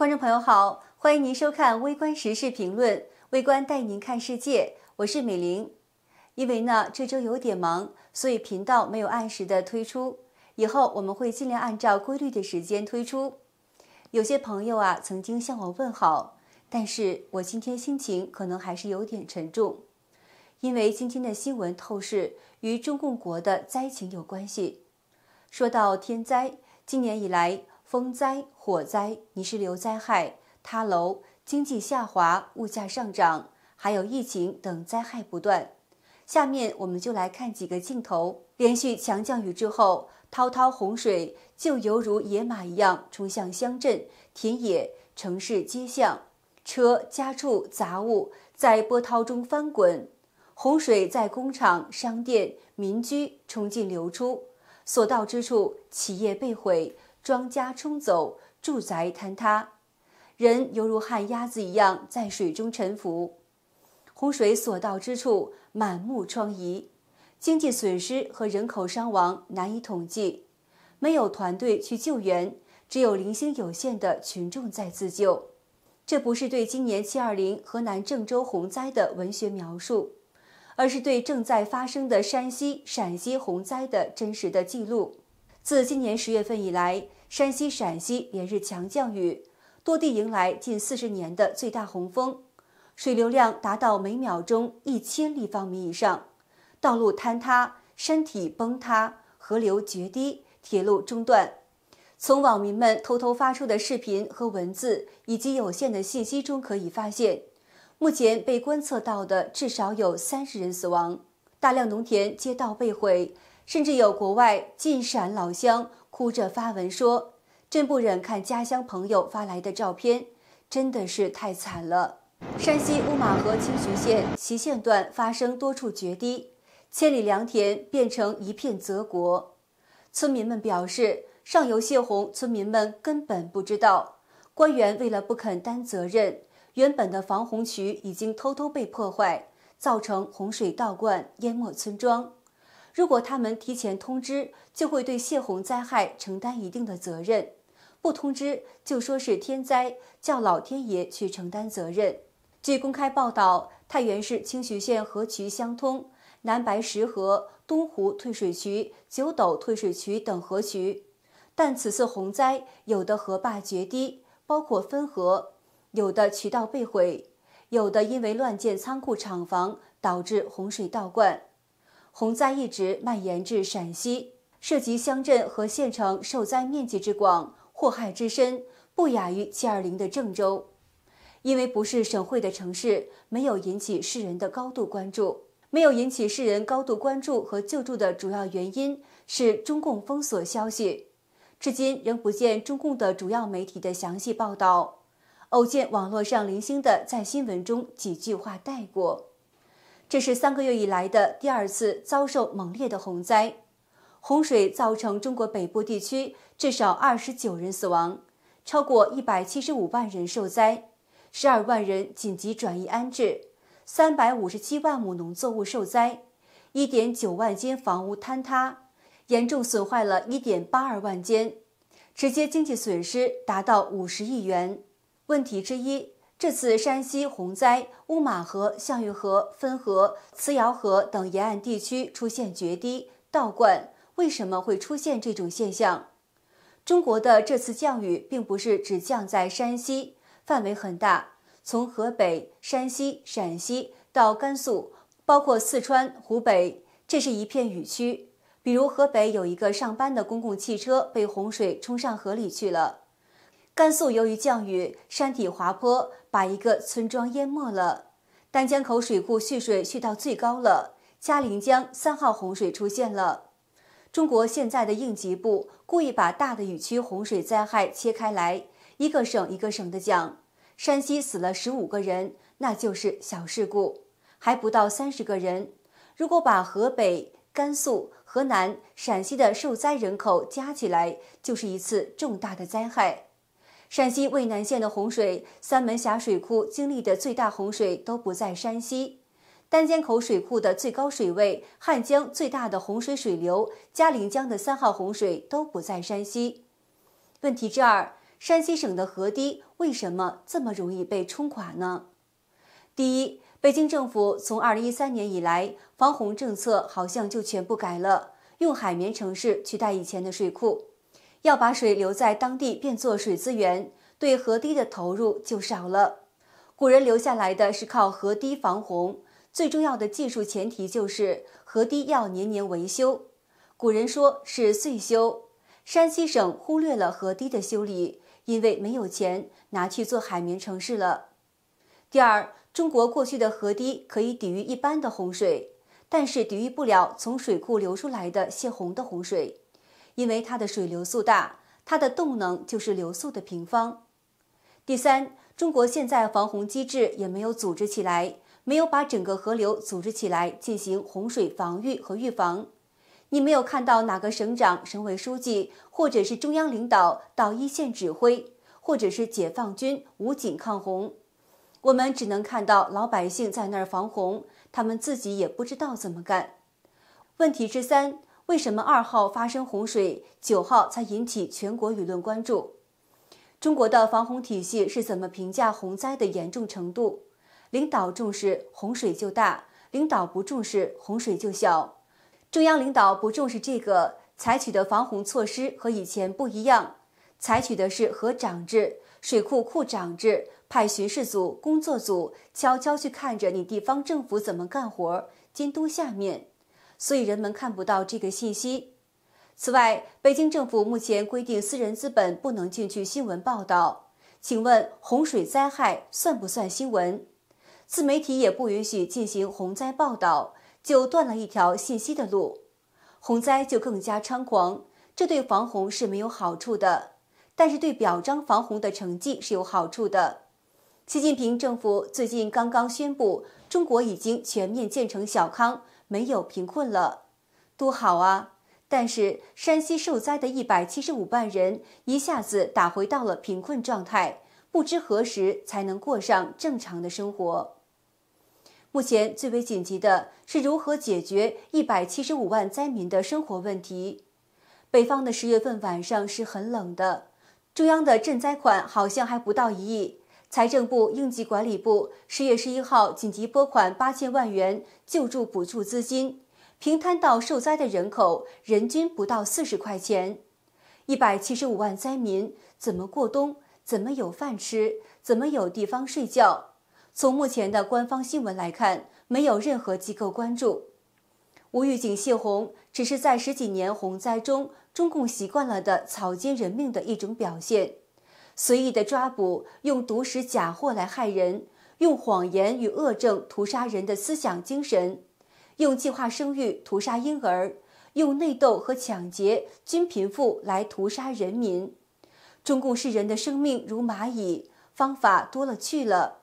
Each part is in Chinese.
观众朋友好，欢迎您收看《微观时事评论》，微观带您看世界。我是美玲，因为呢这周有点忙，所以频道没有按时的推出。以后我们会尽量按照规律的时间推出。有些朋友啊曾经向我问好，但是我今天心情可能还是有点沉重，因为今天的新闻透视与中共国的灾情有关系。说到天灾，今年以来。风灾、火灾、泥石流灾害、塌楼、经济下滑、物价上涨，还有疫情等灾害不断。下面我们就来看几个镜头：连续强降雨之后，滔滔洪水就犹如野马一样冲向乡镇、田野、城市街巷，车、家畜、杂物在波涛中翻滚；洪水在工厂、商店、民居冲进流出，所到之处，企业被毁。庄稼冲走，住宅坍塌，人犹如旱鸭子一样在水中沉浮，洪水所到之处满目疮痍，经济损失和人口伤亡难以统计，没有团队去救援，只有零星有限的群众在自救。这不是对今年七二零河南郑州洪灾的文学描述，而是对正在发生的山西、陕西洪灾的真实的记录。自今年十月份以来，山西、陕西连日强降雨，多地迎来近四十年的最大洪峰，水流量达到每秒钟一千立方米以上，道路坍塌，山体崩塌，河流决堤，铁路中断。从网民们偷偷发出的视频和文字，以及有限的信息中可以发现，目前被观测到的至少有三十人死亡，大量农田、街道被毁。甚至有国外晋陕老乡哭着发文说：“真不忍看家乡朋友发来的照片，真的是太惨了。”山西乌马河清徐县祁县段发生多处决堤，千里良田变成一片泽国。村民们表示，上游泄洪，村民们根本不知道。官员为了不肯担责任，原本的防洪渠已经偷偷被破坏，造成洪水倒灌，淹没村庄。如果他们提前通知，就会对泄洪灾害承担一定的责任；不通知，就说是天灾，叫老天爷去承担责任。据公开报道，太原市清徐县河渠相通，南白石河、东湖退水渠、九斗退水渠等河渠，但此次洪灾，有的河坝决堤，包括汾河；有的渠道被毁；有的因为乱建仓库厂房，导致洪水倒灌。洪灾一直蔓延至陕西，涉及乡镇和县城，受灾面积之广，祸害之深，不亚于7.20的郑州。因为不是省会的城市，没有引起世人的高度关注，没有引起世人高度关注和救助的主要原因是中共封锁消息，至今仍不见中共的主要媒体的详细报道，偶见网络上零星的在新闻中几句话带过。这是三个月以来的第二次遭受猛烈的洪灾，洪水造成中国北部地区至少二十九人死亡，超过一百七十五万人受灾，十二万人紧急转移安置，三百五十七万亩农作物受灾，一点九万间房屋坍塌，严重损坏了一点八二万间，直接经济损失达到五十亿元。问题之一。这次山西洪灾，乌马河、象峪河、汾河、磁窑河等沿岸地区出现决堤、倒灌，为什么会出现这种现象？中国的这次降雨并不是只降在山西，范围很大，从河北、山西、陕西到甘肃，包括四川、湖北，这是一片雨区。比如河北有一个上班的公共汽车被洪水冲上河里去了。甘肃由于降雨，山体滑坡把一个村庄淹没了。丹江口水库蓄水蓄到最高了，嘉陵江三号洪水出现了。中国现在的应急部故意把大的雨区洪水灾害切开来，一个省一个省的讲。山西死了十五个人，那就是小事故，还不到三十个人。如果把河北、甘肃、河南、陕西的受灾人口加起来，就是一次重大的灾害。陕西渭南县的洪水，三门峡水库经历的最大洪水都不在山西；丹江口水库的最高水位，汉江最大的洪水水流，嘉陵江的三号洪水都不在山西。问题之二，山西省的河堤为什么这么容易被冲垮呢？第一，北京政府从二零一三年以来，防洪政策好像就全部改了，用海绵城市取代以前的水库。要把水留在当地变作水资源，对河堤的投入就少了。古人留下来的是靠河堤防洪，最重要的技术前提就是河堤要年年维修。古人说是岁修。山西省忽略了河堤的修理，因为没有钱拿去做海绵城市了。第二，中国过去的河堤可以抵御一般的洪水，但是抵御不了从水库流出来的泄洪的洪水。因为它的水流速大，它的动能就是流速的平方。第三，中国现在防洪机制也没有组织起来，没有把整个河流组织起来进行洪水防御和预防。你没有看到哪个省长、省委书记，或者是中央领导到一线指挥，或者是解放军、武警抗洪。我们只能看到老百姓在那儿防洪，他们自己也不知道怎么干。问题之三。为什么二号发生洪水，九号才引起全国舆论关注？中国的防洪体系是怎么评价洪灾的严重程度？领导重视洪水就大，领导不重视洪水就小。中央领导不重视这个，采取的防洪措施和以前不一样，采取的是河长制、水库库长制，派巡视组、工作组悄悄去看着你地方政府怎么干活，监督下面。所以人们看不到这个信息。此外，北京政府目前规定私人资本不能进去新闻报道。请问洪水灾害算不算新闻？自媒体也不允许进行洪灾报道，就断了一条信息的路。洪灾就更加猖狂，这对防洪是没有好处的，但是对表彰防洪的成绩是有好处的。习近平政府最近刚刚宣布，中国已经全面建成小康。没有贫困了，多好啊！但是山西受灾的一百七十五万人一下子打回到了贫困状态，不知何时才能过上正常的生活。目前最为紧急的是如何解决一百七十五万灾民的生活问题。北方的十月份晚上是很冷的，中央的赈灾款好像还不到一亿。财政部应急管理部十月十一号紧急拨款八千万元救助补助资金，平摊到受灾的人口人均不到四十块钱，一百七十五万灾民怎么过冬？怎么有饭吃？怎么有地方睡觉？从目前的官方新闻来看，没有任何机构关注。吴玉警泄洪，只是在十几年洪灾中，中共习惯了的草菅人命的一种表现。随意的抓捕，用毒食假货来害人，用谎言与恶政屠杀人的思想精神，用计划生育屠杀婴儿，用内斗和抢劫均贫富来屠杀人民。中共视人的生命如蚂蚁，方法多了去了。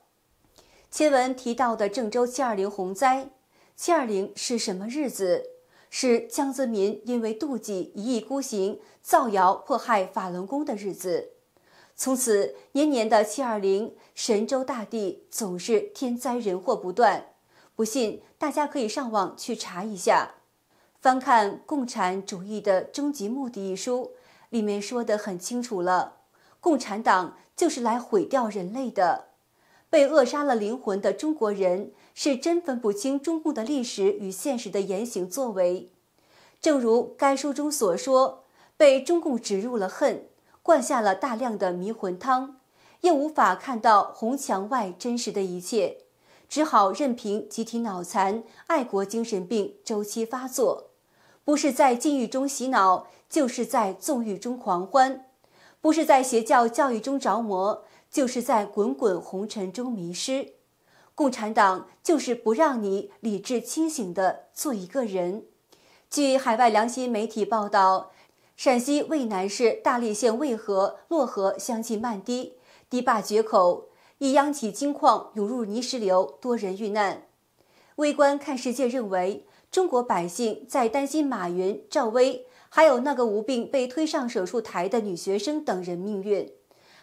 前文提到的郑州七二零洪灾，七二零是什么日子？是江泽民因为妒忌一意孤行、造谣迫害法轮功的日子。从此，年年的七二零，神州大地总是天灾人祸不断。不信，大家可以上网去查一下。翻看《共产主义的终极目的》一书，里面说的很清楚了：共产党就是来毁掉人类的。被扼杀了灵魂的中国人，是真分不清中共的历史与现实的言行作为。正如该书中所说，被中共植入了恨。灌下了大量的迷魂汤，又无法看到红墙外真实的一切，只好任凭集体脑残、爱国精神病周期发作。不是在禁欲中洗脑，就是在纵欲中狂欢；不是在邪教教育中着魔，就是在滚滚红尘中迷失。共产党就是不让你理智清醒地做一个人。据海外良心媒体报道。陕西渭南市大荔县渭河、洛河相继漫堤，堤坝决口，一央企金矿涌入泥石流，多人遇难。微观看世界认为，中国百姓在担心马云、赵薇，还有那个无病被推上手术台的女学生等人命运，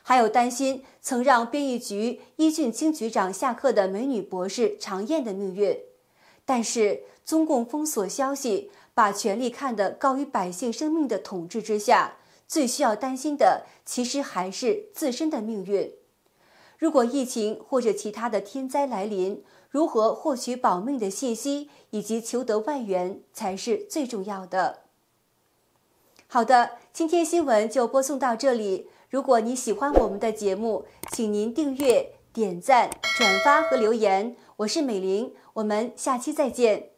还有担心曾让编译局伊俊卿局长下课的美女博士常艳的命运。但是，中共封锁消息。把权力看得高于百姓生命的统治之下，最需要担心的其实还是自身的命运。如果疫情或者其他的天灾来临，如何获取保命的信息以及求得外援才是最重要的。好的，今天新闻就播送到这里。如果你喜欢我们的节目，请您订阅、点赞、转发和留言。我是美玲，我们下期再见。